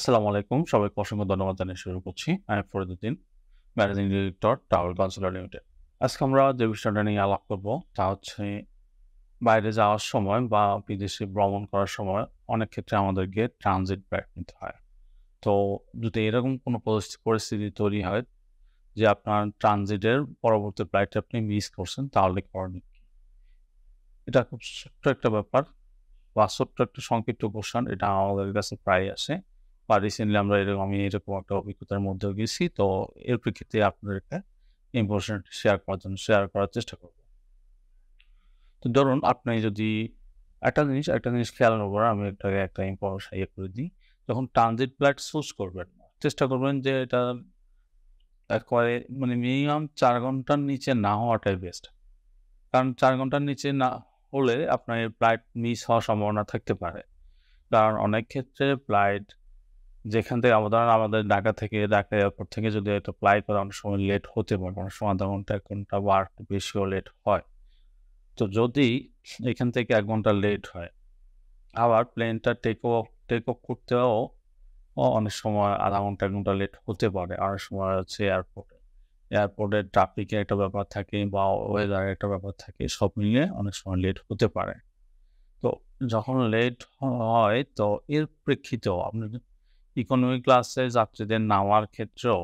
আসসালামু আলাইকুম সবাইকে অসংখ্য ধন্যবাদ জানিয়ে শুরু করছি আমি Fariduddin managing director Travel Counsellor Limited আজকে আমরা যে বিষয়টা নিয়ে আলাপ করবো তা হচ্ছে বাইরে যাওয়ার সময় বা বিদেশে ভ্রমণ করার সময় অনেক ক্ষেত্রে আমাদেরকে ট্রানজিট ব্যাগ নিতে হয় তো যদি এরকম কোনো পরিস্থিতি তৈরি হয় যে আপনার ট্রানজিটের পরবর্তী ফ্লাইটটা আপনি মিস করছেন তাহলে করেন এটা খুব ছোট্ট একটা ব্যাপার বা ছোট্ট একটা সংক্ষিপ্ত কোশ্চেন এটা আমাদের কাছে প্রায় আসে বা রিসেন্টলি আমরা এরকম আমি এরকম একটা অভিজ্ঞতার মধ্যেও গেছি তো এর প্রেক্ষিতে একটা ইম্পর্টেন্ট শেয়ার করার জন্য শেয়ার করার চেষ্টা করব তো ধরুন আপনি যদি একটা জিনিস একটা জিনিস খেয়াল করবেন আমি একটা একটা ইম্পর্টেন্ট ইয়ে করে দিই যখন ট্রানজিট ফ্লাইট চুজ করবেন চেষ্টা করবেন যে এটা একবারে মানে মিনিমাম চার ঘন্টার নিচে না হওয়াটাই বেস্ট কারণ চার ঘন্টার নিচে না হলে আপনার ফ্লাইট মিস হওয়ার সম্ভাবনা থাকতে পারে কারণ অনেক ক্ষেত্রে ফ্লাইট যেখান থেকে আমাদের আমাদের ঢাকা থেকে ঢাকা এয়ারপোর্ট থেকে যদি এটা ফ্লাই করে অনেক সময় লেট হতে পারে অনেক সময় আধা ঘন্টা এক ঘন্টা বা একটু বেশিও লেট হয় তো যদি এখান থেকে এক ঘন্টা লেট হয় আবার প্লেনটা টেক অফ টেক অফ করতেও অনেক সময় আধা ঘন্টা এক ঘন্টা লেট হতে পারে অনেক সময় হচ্ছে এয়ারপোর্টে এয়ারপোর্টের ট্রাফিকের একটা ব্যাপার থাকে বা ওয়েদারের একটা ব্যাপার থাকে সব মিলিয়ে অনেক সময় লেট হতে পারে তো যখন লেট হয় তো এর প্রেক্ষিতেও আপনি ইকোনমি ক্লাসে যাত্রীদের নামার ক্ষেত্রেও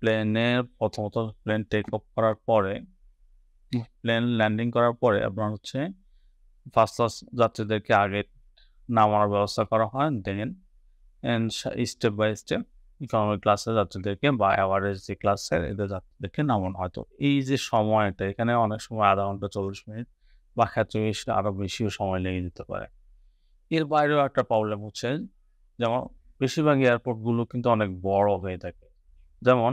প্লেনের প্রথমত প্লেন টেক অফ করার পরে প্লেন ল্যান্ডিং করার পরে আপনার হচ্ছে ফার্স্ট ক্লাস যাত্রীদেরকে আগে নামার ব্যবস্থা করা হয় then step by step economy ক্লাসে যাত্রীদেরকে বা অ্যাভারেজ যে ক্লাসে এদের যাত্রীদেরকে নামানো হয়তো এই যে সময়টা এখানে অনেক সময় আধা ঘন্টা চল্লিশ মিনিট বা ক্ষেত্রে আরও বেশিও সময় লেগে যেতে পারে এর বাইরেও একটা প্রবলেম হচ্ছে যেমন বেশিরভাগ এয়ারপোর্টগুলো কিন্তু অনেক বড় হয়ে থাকে যেমন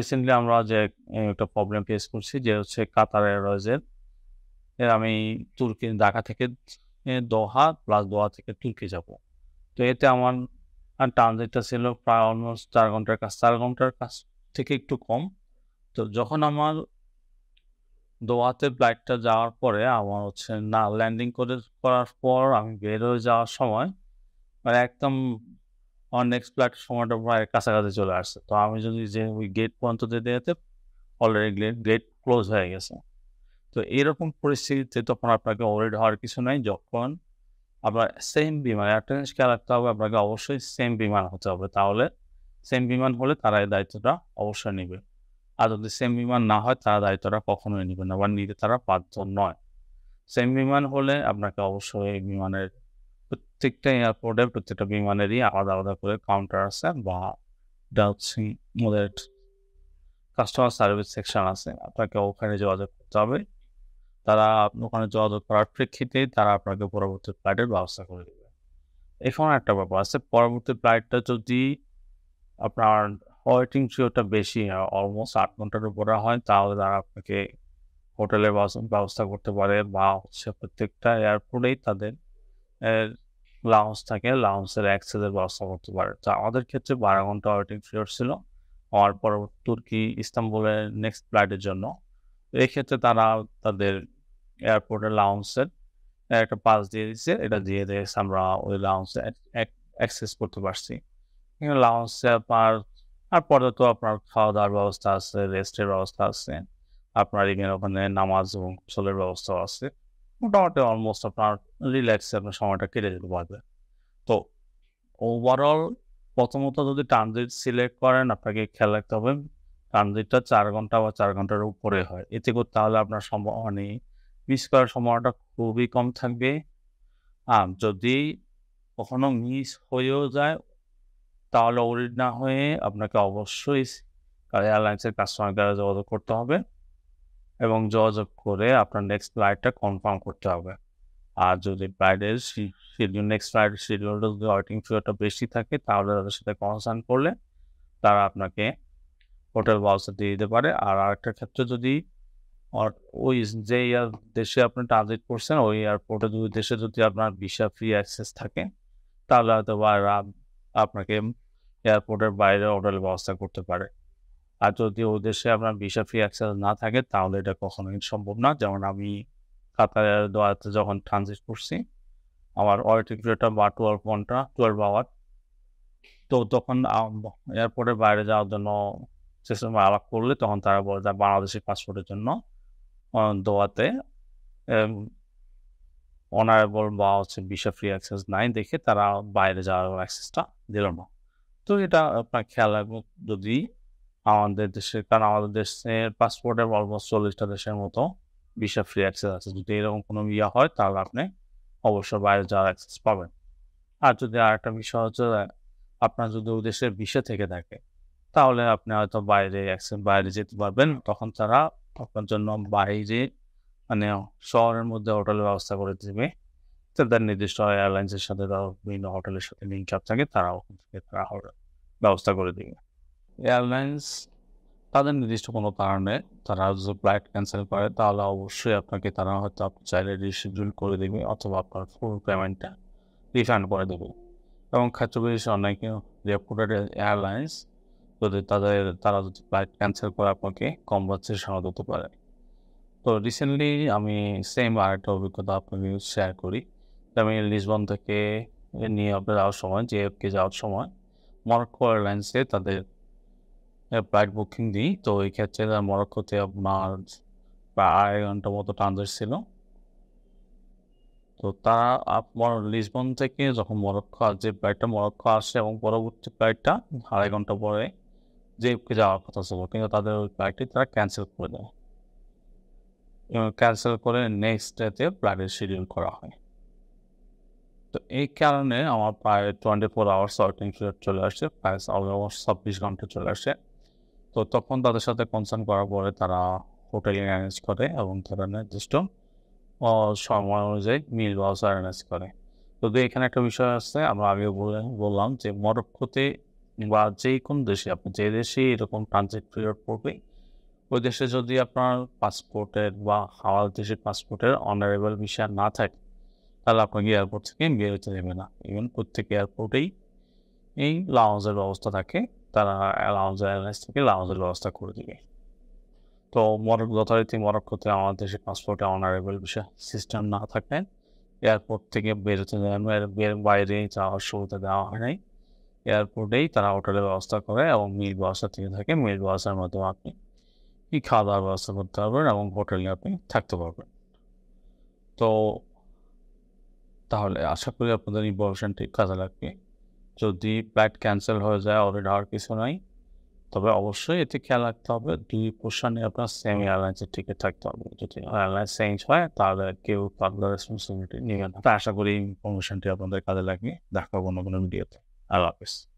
রিসেন্টলি আমরা যে একটা প্রবলেম ফেস করছি যে হচ্ছে কাতার এয়ারওয়েজের এর আমি তুর্কি ঢাকা থেকে দোহা প্লাস দোহা থেকে তুর্কি যাব তো এতে আমার ট্রানজিটটা ছিল প্রায় অলমোস্ট চার ঘন্টার কাজ চার ঘন্টার কাজ থেকে একটু কম তো যখন আমার দোয়াতে ফ্লাইটটা যাওয়ার পরে আমার হচ্ছে না ল্যান্ডিং করে করার পর আমি বের হয়ে যাওয়ার সময় মানে একদম অনএক্সপ্লাট নেক্সট সময়টা প্রায় কাছাকাছি চলে আসছে তো আমি যদি যে ওই গেট পর্যন্ত যেতে অলরেডি গেট গেট ক্লোজ হয়ে গেছে তো এরকম পরিস্থিতিতে তখন আপনাকে অলরেডি হওয়ার কিছু নাই যখন আপনার সেম বিমান অ্যাটেন্স খেয়াল রাখতে হবে আপনাকে অবশ্যই সেম বিমান হতে হবে তাহলে সেম বিমান হলে তারা এই দায়িত্বটা অবশ্যই নেবে আর যদি সেম বিমান না হয় তারা দায়িত্বটা কখনোই নেবে না বা নিতে তারা বাধ্য নয় সেম বিমান হলে আপনাকে অবশ্যই বিমানের প্রত্যেকটা এয়ারপোর্টের প্রত্যেকটা বিমানেরই আলাদা আলাদা করে কাউন্টার আছে বা ডাউসি ওদের কাস্টমার সার্ভিস সেকশন আছে আপনাকে ওখানে যোগাযোগ করতে হবে তারা ওখানে যোগাযোগ করার প্রেক্ষিতে তারা আপনাকে পরবর্তী ফ্লাইটের ব্যবস্থা করে দেবে এখন একটা ব্যাপার আছে পরবর্তী ফ্লাইটটা যদি আপনার ওয়েটিং শিওরটা বেশি হয় অলমোস্ট আট ঘন্টার উপরে হয় তাহলে তারা আপনাকে হোটেলের ব্যবস্থা করতে পারে বা হচ্ছে প্রত্যেকটা এয়ারপোর্টেই তাদের লাউন্স থাকে লাউন্সের অ্যাক্সেলের ব্যবস্থা করতে পারে তো আমাদের ক্ষেত্রে বারো ঘন্টা ওয়েটিং পিরিয়ড ছিল হওয়ার পর তুর্কি ইস্তাম্বুলের নেক্সট ফ্লাইটের জন্য এক্ষেত্রে তারা তাদের এয়ারপোর্টের লাউন্সের একটা পাস দিয়ে দিচ্ছে এটা দিয়ে দিয়ে আমরা ওই লাউন্সে অ্যাক্সেস করতে পারছি লাউন্সে আপনার আর পরে তো আপনার খাওয়া দাওয়ার ব্যবস্থা আছে রেস্টের ব্যবস্থা আছে আপনার এখানে ওখানে নামাজ এবং চলের ব্যবস্থাও আছে মোটামুটি অলমোস্ট আপনার রিল্যাক্সে আপনার সময়টা কেটে যেতে পারবে তো ওভারঅল প্রথমত যদি ট্রানজিট সিলেক্ট করেন আপনাকে খেয়াল রাখতে হবে ট্রানজিটটা চার ঘন্টা বা চার ঘন্টার উপরে হয় এতে করে তাহলে আপনার সম্ভব মানে মিস করার সময়টা খুবই কম থাকবে আর যদি কখনো মিস হয়েও যায় তাহলে ওরিড না হয়ে আপনাকে অবশ্যই এয়ারলাইন্সের কাস্টমার কেয়ারে যোগাযোগ করতে হবে এবং যোগাযোগ করে আপনার নেক্সট ফ্লাইটটা কনফার্ম করতে হবে আর যদি ফ্লাইটের শিডিউল নেক্সট ফ্লাইটের শিডিউলটা যদি ওয়েটিং ফিওরটা বেশি থাকে তাহলে তাদের সাথে কনসার্ন করলে তারা আপনাকে হোটেল ব্যবস্থা দিয়ে দিতে পারে আর আরেকটা ক্ষেত্রে যদি ওই যে এয়ার দেশে আপনি ট্রানজিট করছেন ওই এয়ারপোর্টে দুই দেশে যদি আপনার ভিসা ফ্রি অ্যাক্সেস থাকে তাহলে হয়তো বা আপনাকে এয়ারপোর্টের বাইরে হোটেল ব্যবস্থা করতে পারে আর যদি ও দেশে আপনার ভিসা ফ্রি অ্যাক্সেস না থাকে তাহলে এটা কখনোই সম্ভব না যেমন আমি কাতারের দোয়াতে যখন ট্রানজিট করছি আমার ওয়েটিং বা টুয়েলভ ঘন্টা টুয়েলভ আওয়ার তো তখন এয়ারপোর্টের বাইরে যাওয়ার জন্য সিস্টেমে আলাপ করলে তখন তারা বলে যে বাংলাদেশি পাসপোর্টের জন্য দোয়াতে অনারেবল বা হচ্ছে ভিসা ফ্রি অ্যাক্সেস নাই দেখে তারা বাইরে যাওয়ার অ্যাক্সেসটা দিল না তো এটা আপনার খেয়াল রাখবেন যদি আমাদের দেশে কারণ আমাদের দেশের পাসপোর্টের অলমোস্ট চল্লিশটা দেশের মতো বিশা ফ্রি অ্যাক্সেস আছে যদি এরকম কোনো ইয়া হয় তাহলে আপনি অবশ্যই বাইরে যাওয়ার অ্যাক্সেস পাবেন আর যদি আর একটা বিষয় হচ্ছে আপনার যদি ওই দেশের বিষে থেকে থাকে তাহলে আপনি হয়তো বাইরে অ্যাক্সেস বাইরে যেতে পারবেন তখন তারা আপনার জন্য বাইরে মানে শহরের মধ্যে হোটেলের ব্যবস্থা করে দেবে তাদের নির্দিষ্ট এয়ারলাইন্সের সাথে তারা বিভিন্ন হোটেলের সাথে লিঙ্ক আপ থাকে তারাও তারা ব্যবস্থা করে দেবে এয়ারলাইন্স তাদের নির্দিষ্ট কোনো কারণে তারা যদি ফ্লাইট ক্যান্সেল করে তাহলে অবশ্যই আপনাকে তারা হয়তো আপনি চাইলে রিশিডিউল করে দেবে অথবা আপনার ফুল পেমেন্টটা রিফান্ড করে দেবে এবং ক্ষেত্র বিশেষ অনেকে রেপুটেড এয়ারলাইন্স যদি তাদের তারা যদি ফ্লাইট ক্যান্সেল করে আপনাকে কম বাচ্চার দিতে পারে তো রিসেন্টলি আমি সেম আরেকটা অভিজ্ঞতা আপনাকে শেয়ার করি আমি লিসবন থেকে নিয়ে আপনার যাওয়ার সময় জেএফকে যাওয়ার সময় মরক্কো এয়ারলাইন্সে তাদের ফ্লাইট বুকিং দিই তো এই ক্ষেত্রে মরক্কোতে আপনার প্রায় আড়াই ঘন্টা মতো ট্রানজিট ছিল তো তারা আপনার লিসবন থেকে যখন মরক্কো যে ফ্লাইটটা মরক্কো আসে এবং পরবর্তী ফ্লাইটটা আড়াই ঘন্টা পরে যে যাওয়ার কথা ছিল কিন্তু তাদের ওই ফ্লাইটটি তারা ক্যান্সেল করে দেয় ক্যান্সেল করে নেক্সট ডেতে ফ্লাইটের শিডিউল করা হয় তো এই কারণে আমার প্রায় twenty four hours waiting period চলে আসছে প্রায় আওয়ার ছাব্বিশ ঘন্টা চলে আসে তো তখন তাদের সাথে কনসার্ন করার পরে তারা হোটেল অ্যারেঞ্জ করে এবং তারা নির্দিষ্ট সময় অনুযায়ী মিল ব্যবস্থা অ্যারেঞ্জ করে তবে এখানে একটা বিষয় আছে আমরা আগে বললাম যে মরক্কোতে বা যে কোন দেশে আপনি যে দেশে এরকম ট্রানজিট পিরিয়ড পড়বে ওই দেশে যদি আপনার পাসপোর্টের বা হাওয়াল দেশের পাসপোর্টের অনারেবল ভিসা না থাকে তাহলে আপনাকে এয়ারপোর্ট থেকে বেরোতে দেবে না ইভেন প্রত্যেক এয়ারপোর্টেই এই লাউজের ব্যবস্থা থাকে তারা অ্যালাউন্স এয়ারলাইন্স থেকে লাউন্সের ব্যবস্থা করে দিবে তো মরক যথারীতি মরক্কোতে আমাদের দেশে পাসপোর্টে অনারেবল বিষয় সিস্টেম না থাকে এয়ারপোর্ট থেকে বেরোতে বের বাইরে যাওয়ার সুবিধা দেওয়া হয় নাই এয়ারপোর্টেই তারা হোটেলের ব্যবস্থা করে এবং মিল ব্যবস্থা থেকে থাকে মিল ব্যবস্থার মাধ্যমে আপনি কি খাওয়া দাওয়ার ব্যবস্থা করতে পারবেন এবং হোটেলে আপনি থাকতে পারবেন তো তাহলে আশা করি আপনাদের ইনফরমেশনটি কাজে লাগবে যদি ফ্লাইট ক্যান্সেল হয়ে যায় অলরেডি আর কিছু নাই তবে অবশ্যই এতে খেয়াল রাখতে হবে দুই পোর্শনে আপনার সেম এয়ারলাইন্সের টিকিট থাকতে হবে যদি এয়ারলাইন্স চেঞ্জ হয় তাহলে কেউ পাবলিক রেসপন্সিবিলিটি নিয়ে না আশা করি ইনফরমেশনটি আপনাদের কাজে লাগবে দেখাবো কোনো কোনো মিডিয়াতে আল্লাহ হাফিজ